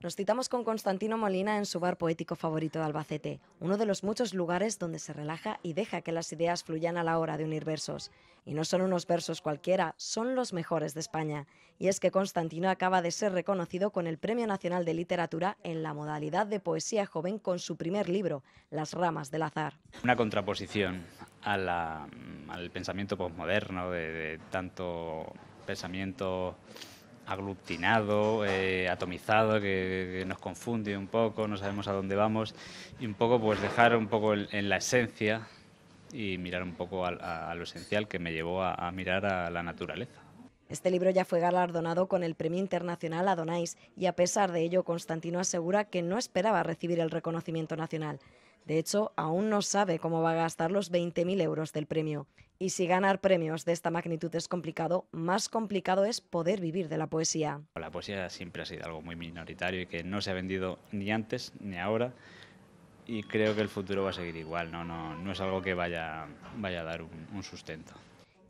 Nos citamos con Constantino Molina en su bar poético favorito de Albacete, uno de los muchos lugares donde se relaja y deja que las ideas fluyan a la hora de unir versos. Y no son unos versos cualquiera, son los mejores de España. Y es que Constantino acaba de ser reconocido con el Premio Nacional de Literatura en la modalidad de poesía joven con su primer libro, Las ramas del azar. Una contraposición al pensamiento posmoderno de tanto pensamiento aglutinado, eh, atomizado, que, nos confunde un poco, no sabemos a dónde vamos, y un poco pues dejar un poco en la esencia y mirar un poco a, lo esencial que me llevó a, a mirar a la naturaleza. Este libro ya fue galardonado con el Premio Internacional Adonais y a pesar de ello Constantino asegura que no esperaba recibir el reconocimiento nacional. De hecho, aún no sabe cómo va a gastar los 20.000 euros del premio. Y si ganar premios de esta magnitud es complicado, más complicado es poder vivir de la poesía. La poesía siempre ha sido algo muy minoritario y que no se ha vendido ni antes ni ahora. Y creo que el futuro va a seguir igual, no, no, no es algo que vaya, vaya a dar un sustento.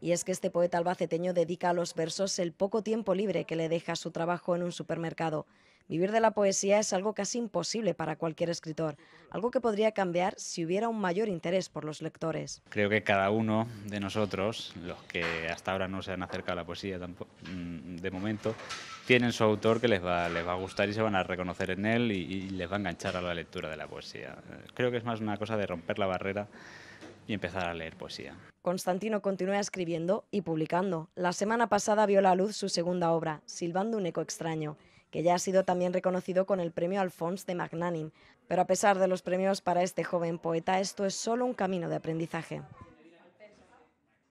Y es que este poeta albaceteño dedica a los versos el poco tiempo libre que le deja su trabajo en un supermercado. Vivir de la poesía es algo casi imposible para cualquier escritor, algo que podría cambiar si hubiera un mayor interés por los lectores. Creo que cada uno de nosotros, los que hasta ahora no se han acercado a la poesía mm, de momento, tienen su autor que les va, a gustar y se van a reconocer en él y les va a enganchar a la lectura de la poesía. Creo que es más una cosa de romper la barrera y empezar a leer poesía. Constantino continúa escribiendo y publicando. La semana pasada vio la luz su segunda obra, Silbando un eco extraño, que ya ha sido también reconocido con el premio Alphonse de Magnanim. Pero a pesar de los premios para este joven poeta, esto es solo un camino de aprendizaje.